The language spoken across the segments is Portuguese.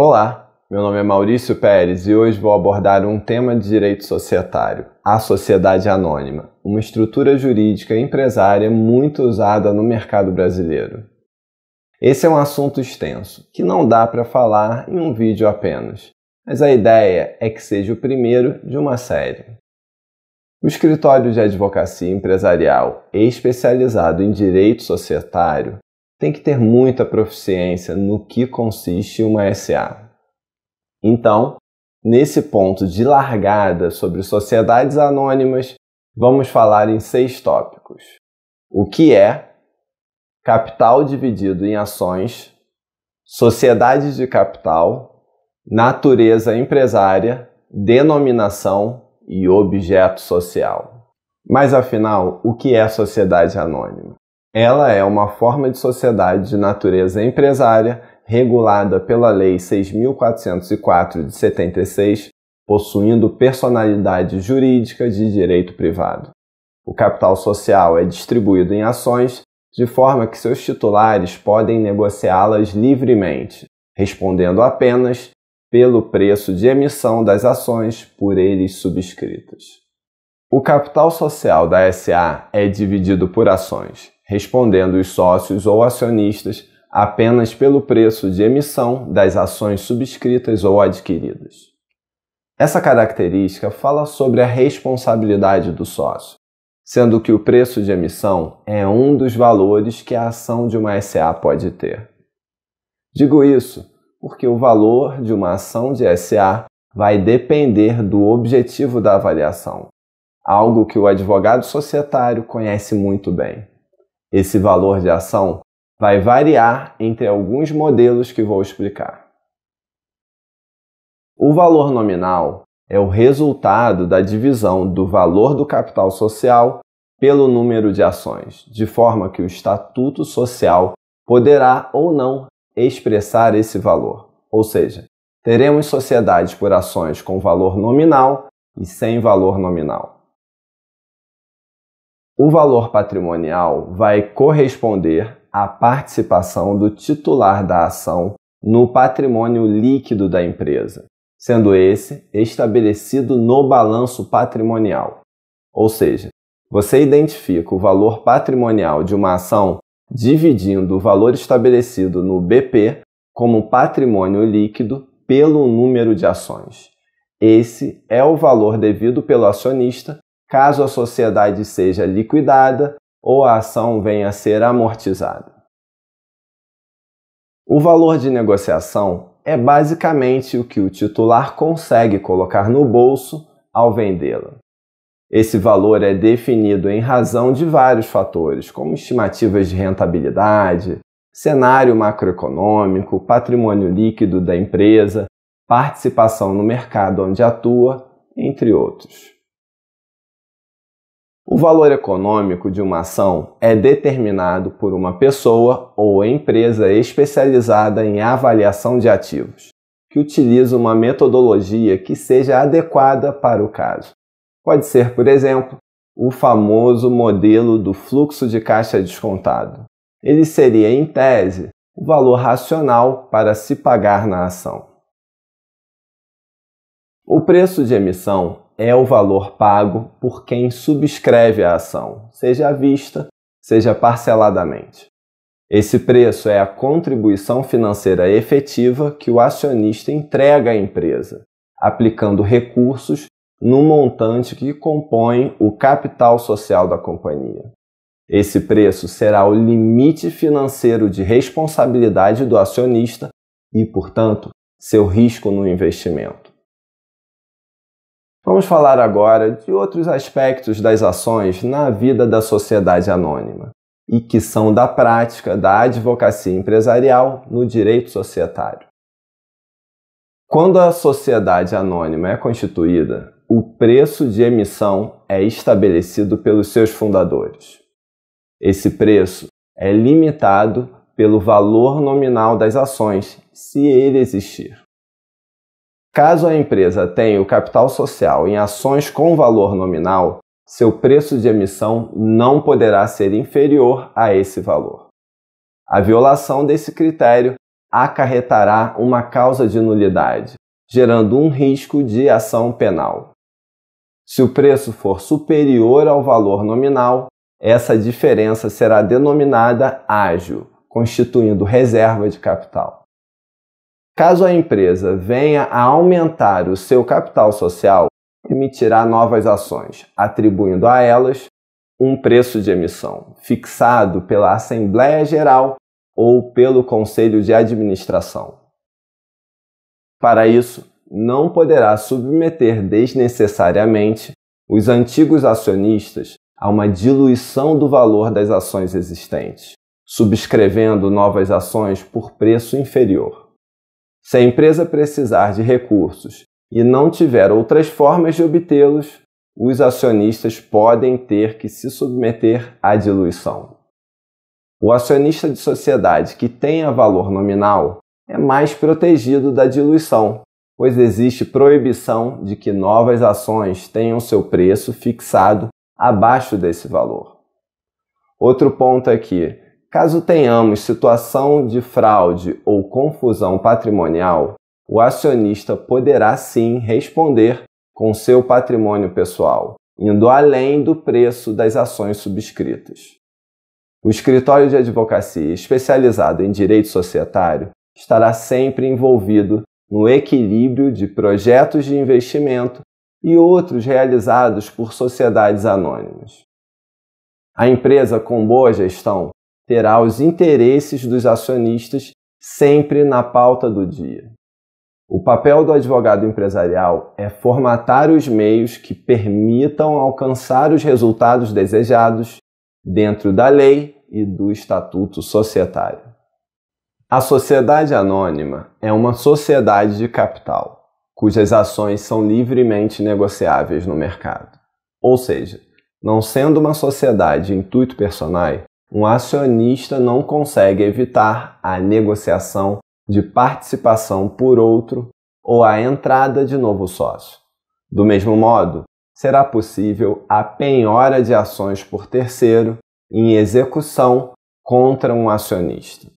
Olá, meu nome é Maurício Pérez e hoje vou abordar um tema de direito societário: a sociedade anônima, uma estrutura jurídica empresária muito usada no mercado brasileiro. Esse é um assunto extenso que não dá para falar em um vídeo apenas, mas a ideia é que seja o primeiro de uma série. O escritório de advocacia empresarial especializado em direito societário tem que ter muita proficiência no que consiste uma SA. Então, nesse ponto de largada sobre sociedades anônimas, vamos falar em seis tópicos. O que é capital dividido em ações, sociedades de capital, natureza empresária, denominação e objeto social. Mas afinal, o que é sociedade anônima? Ela é uma forma de sociedade de natureza empresária regulada pela Lei 6.404 de 76, possuindo personalidade jurídica de direito privado. O capital social é distribuído em ações de forma que seus titulares podem negociá-las livremente, respondendo apenas pelo preço de emissão das ações por eles subscritas. O capital social da SA é dividido por ações respondendo os sócios ou acionistas apenas pelo preço de emissão das ações subscritas ou adquiridas. Essa característica fala sobre a responsabilidade do sócio, sendo que o preço de emissão é um dos valores que a ação de uma SA pode ter. Digo isso porque o valor de uma ação de SA vai depender do objetivo da avaliação, algo que o advogado societário conhece muito bem. Esse valor de ação vai variar entre alguns modelos que vou explicar. O valor nominal é o resultado da divisão do valor do capital social pelo número de ações, de forma que o estatuto social poderá ou não expressar esse valor. Ou seja, teremos sociedades por ações com valor nominal e sem valor nominal. O valor patrimonial vai corresponder à participação do titular da ação no patrimônio líquido da empresa, sendo esse estabelecido no balanço patrimonial. Ou seja, você identifica o valor patrimonial de uma ação dividindo o valor estabelecido no BP como patrimônio líquido pelo número de ações. Esse é o valor devido pelo acionista caso a sociedade seja liquidada ou a ação venha a ser amortizada. O valor de negociação é basicamente o que o titular consegue colocar no bolso ao vendê-la. Esse valor é definido em razão de vários fatores, como estimativas de rentabilidade, cenário macroeconômico, patrimônio líquido da empresa, participação no mercado onde atua, entre outros. O valor econômico de uma ação é determinado por uma pessoa ou empresa especializada em avaliação de ativos, que utiliza uma metodologia que seja adequada para o caso. Pode ser, por exemplo, o famoso modelo do fluxo de caixa descontado. Ele seria, em tese, o valor racional para se pagar na ação. O preço de emissão é o valor pago por quem subscreve a ação, seja à vista, seja parceladamente. Esse preço é a contribuição financeira efetiva que o acionista entrega à empresa, aplicando recursos no montante que compõe o capital social da companhia. Esse preço será o limite financeiro de responsabilidade do acionista e, portanto, seu risco no investimento. Vamos falar agora de outros aspectos das ações na vida da sociedade anônima e que são da prática da advocacia empresarial no direito societário. Quando a sociedade anônima é constituída, o preço de emissão é estabelecido pelos seus fundadores. Esse preço é limitado pelo valor nominal das ações, se ele existir. Caso a empresa tenha o capital social em ações com valor nominal, seu preço de emissão não poderá ser inferior a esse valor. A violação desse critério acarretará uma causa de nulidade, gerando um risco de ação penal. Se o preço for superior ao valor nominal, essa diferença será denominada ágio, constituindo reserva de capital. Caso a empresa venha a aumentar o seu capital social, emitirá novas ações, atribuindo a elas um preço de emissão fixado pela Assembleia Geral ou pelo Conselho de Administração. Para isso, não poderá submeter desnecessariamente os antigos acionistas a uma diluição do valor das ações existentes, subscrevendo novas ações por preço inferior. Se a empresa precisar de recursos e não tiver outras formas de obtê-los, os acionistas podem ter que se submeter à diluição. O acionista de sociedade que tenha valor nominal é mais protegido da diluição, pois existe proibição de que novas ações tenham seu preço fixado abaixo desse valor. Outro ponto é que, Caso tenhamos situação de fraude ou confusão patrimonial, o acionista poderá sim responder com seu patrimônio pessoal, indo além do preço das ações subscritas. O escritório de advocacia especializado em direito societário estará sempre envolvido no equilíbrio de projetos de investimento e outros realizados por sociedades anônimas. A empresa com boa gestão terá os interesses dos acionistas sempre na pauta do dia. O papel do advogado empresarial é formatar os meios que permitam alcançar os resultados desejados dentro da lei e do estatuto societário. A sociedade anônima é uma sociedade de capital, cujas ações são livremente negociáveis no mercado. Ou seja, não sendo uma sociedade intuito personal, um acionista não consegue evitar a negociação de participação por outro ou a entrada de novo sócio. Do mesmo modo, será possível a penhora de ações por terceiro em execução contra um acionista.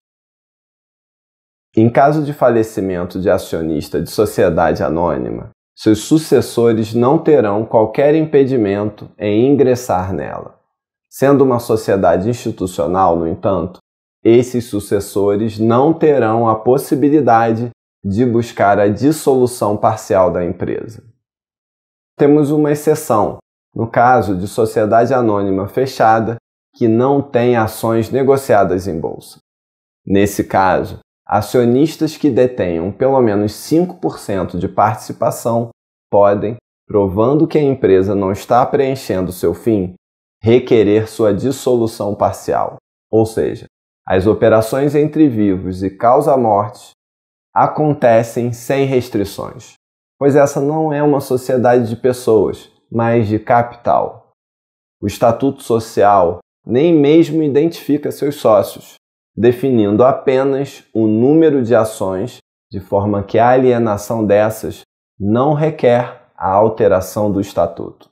Em caso de falecimento de acionista de sociedade anônima, seus sucessores não terão qualquer impedimento em ingressar nela. Sendo uma sociedade institucional, no entanto, esses sucessores não terão a possibilidade de buscar a dissolução parcial da empresa. Temos uma exceção, no caso de sociedade anônima fechada que não tem ações negociadas em bolsa. Nesse caso, acionistas que detenham pelo menos 5% de participação podem, provando que a empresa não está preenchendo seu fim, requerer sua dissolução parcial, ou seja, as operações entre vivos e causa-morte acontecem sem restrições, pois essa não é uma sociedade de pessoas, mas de capital. O Estatuto Social nem mesmo identifica seus sócios, definindo apenas o número de ações, de forma que a alienação dessas não requer a alteração do Estatuto.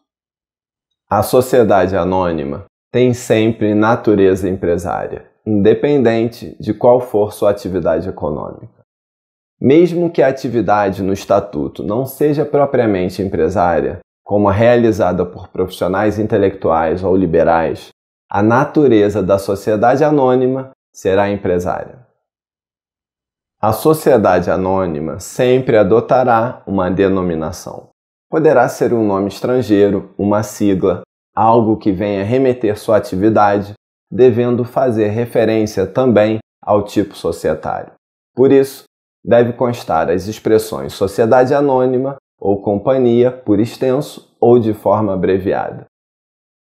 A sociedade anônima tem sempre natureza empresária, independente de qual for sua atividade econômica. Mesmo que a atividade no estatuto não seja propriamente empresária, como a realizada por profissionais intelectuais ou liberais, a natureza da sociedade anônima será empresária. A sociedade anônima sempre adotará uma denominação poderá ser um nome estrangeiro, uma sigla, algo que venha remeter sua atividade, devendo fazer referência também ao tipo societário. Por isso, deve constar as expressões sociedade anônima ou companhia por extenso ou de forma abreviada.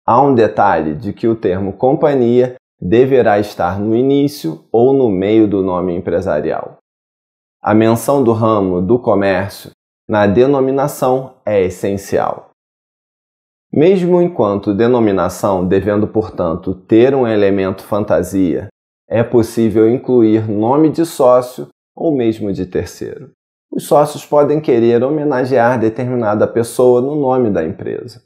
Há um detalhe de que o termo companhia deverá estar no início ou no meio do nome empresarial. A menção do ramo do comércio na denominação é essencial. Mesmo enquanto denominação devendo, portanto, ter um elemento fantasia, é possível incluir nome de sócio ou mesmo de terceiro. Os sócios podem querer homenagear determinada pessoa no nome da empresa.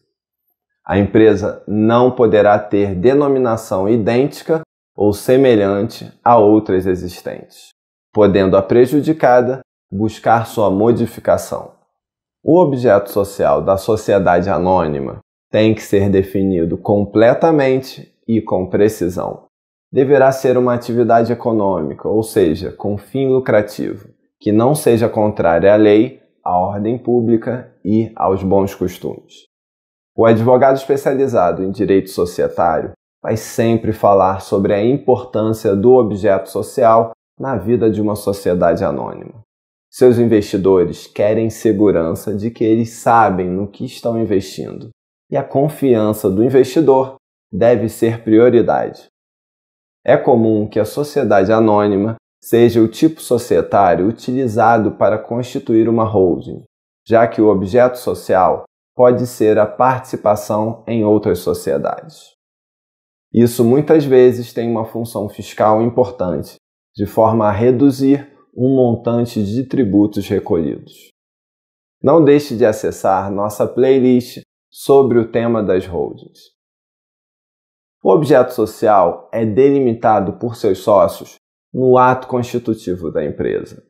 A empresa não poderá ter denominação idêntica ou semelhante a outras existentes, podendo a prejudicada buscar sua modificação. O objeto social da sociedade anônima tem que ser definido completamente e com precisão. Deverá ser uma atividade econômica, ou seja, com fim lucrativo, que não seja contrária à lei, à ordem pública e aos bons costumes. O advogado especializado em direito societário vai sempre falar sobre a importância do objeto social na vida de uma sociedade anônima. Seus investidores querem segurança de que eles sabem no que estão investindo. E a confiança do investidor deve ser prioridade. É comum que a sociedade anônima seja o tipo societário utilizado para constituir uma holding, já que o objeto social pode ser a participação em outras sociedades. Isso muitas vezes tem uma função fiscal importante, de forma a reduzir um montante de tributos recolhidos. Não deixe de acessar nossa playlist sobre o tema das holdings. O objeto social é delimitado por seus sócios no ato constitutivo da empresa.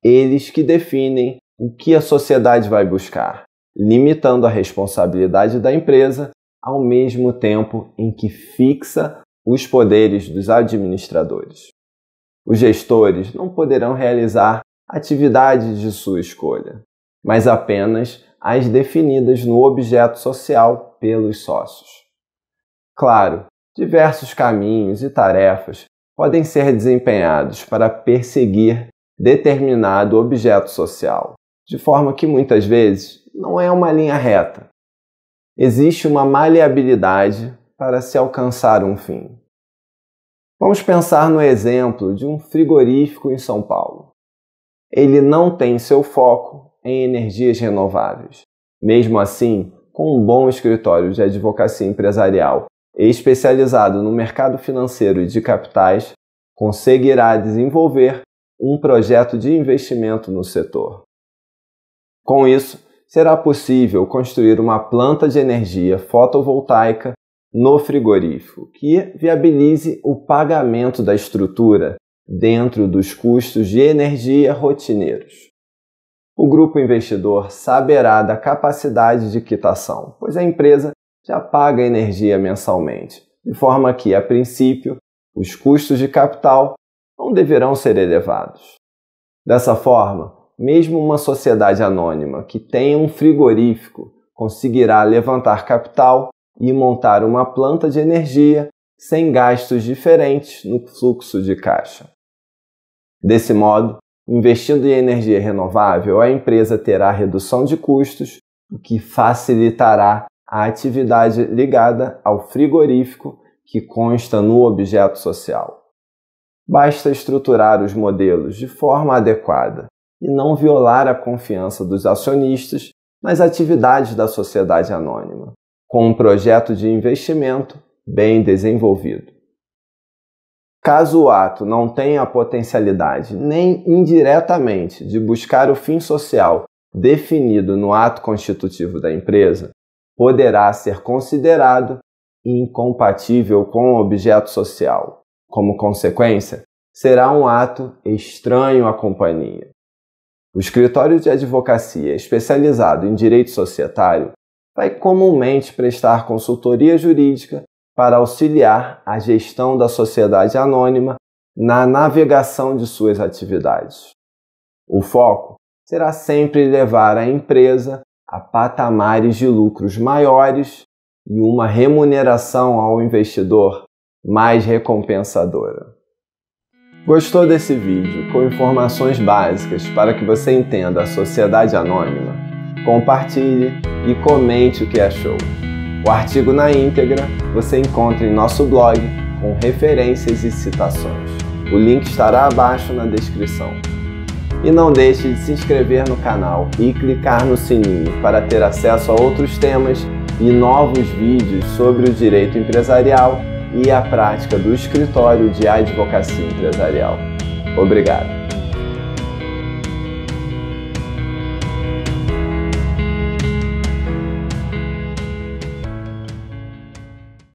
Eles que definem o que a sociedade vai buscar, limitando a responsabilidade da empresa ao mesmo tempo em que fixa os poderes dos administradores. Os gestores não poderão realizar atividades de sua escolha, mas apenas as definidas no objeto social pelos sócios. Claro, diversos caminhos e tarefas podem ser desempenhados para perseguir determinado objeto social, de forma que muitas vezes não é uma linha reta. Existe uma maleabilidade para se alcançar um fim. Vamos pensar no exemplo de um frigorífico em São Paulo. Ele não tem seu foco em energias renováveis. Mesmo assim, com um bom escritório de advocacia empresarial especializado no mercado financeiro e de capitais, conseguirá desenvolver um projeto de investimento no setor. Com isso, será possível construir uma planta de energia fotovoltaica no frigorífico, que viabilize o pagamento da estrutura dentro dos custos de energia rotineiros. O grupo investidor saberá da capacidade de quitação, pois a empresa já paga energia mensalmente, de forma que, a princípio, os custos de capital não deverão ser elevados. Dessa forma, mesmo uma sociedade anônima que tenha um frigorífico conseguirá levantar capital e montar uma planta de energia sem gastos diferentes no fluxo de caixa. Desse modo, investindo em energia renovável, a empresa terá redução de custos, o que facilitará a atividade ligada ao frigorífico que consta no objeto social. Basta estruturar os modelos de forma adequada e não violar a confiança dos acionistas nas atividades da sociedade anônima com um projeto de investimento bem desenvolvido. Caso o ato não tenha a potencialidade, nem indiretamente, de buscar o fim social definido no ato constitutivo da empresa, poderá ser considerado incompatível com o objeto social. Como consequência, será um ato estranho à companhia. O escritório de advocacia especializado em direito societário vai comumente prestar consultoria jurídica para auxiliar a gestão da sociedade anônima na navegação de suas atividades. O foco será sempre levar a empresa a patamares de lucros maiores e uma remuneração ao investidor mais recompensadora. Gostou desse vídeo com informações básicas para que você entenda a sociedade anônima? compartilhe e comente o que achou. O artigo na íntegra você encontra em nosso blog com referências e citações. O link estará abaixo na descrição. E não deixe de se inscrever no canal e clicar no sininho para ter acesso a outros temas e novos vídeos sobre o direito empresarial e a prática do escritório de advocacia empresarial. Obrigado.